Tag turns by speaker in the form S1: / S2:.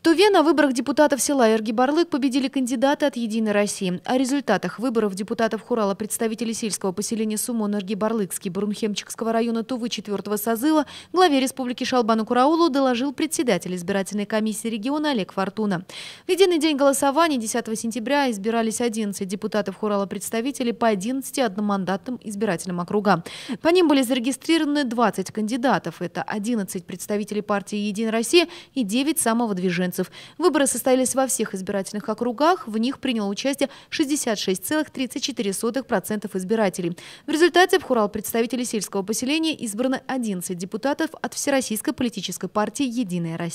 S1: В Туве на выборах депутатов села Эргибарлык победили кандидаты от «Единой России». О результатах выборов депутатов Хурала представителей сельского поселения Сумон Эргибарлыкский барлыкский Бурунхемчикского района Тувы 4 созыва главе республики Шалбану Кураулу доложил председатель избирательной комиссии региона Олег Фортуна. В единый день голосования 10 сентября избирались 11 депутатов Хурала представителей по 11 одномандатным избирательным округам. По ним были зарегистрированы 20 кандидатов. Это 11 представителей партии «Единая Россия» и 9 самого движения уроженцев. Выборы состоялись во всех избирательных округах, в них приняло участие 66,34% избирателей. В результате в Хурал представители сельского поселения избраны 11 депутатов от Всероссийской политической партии «Единая Россия».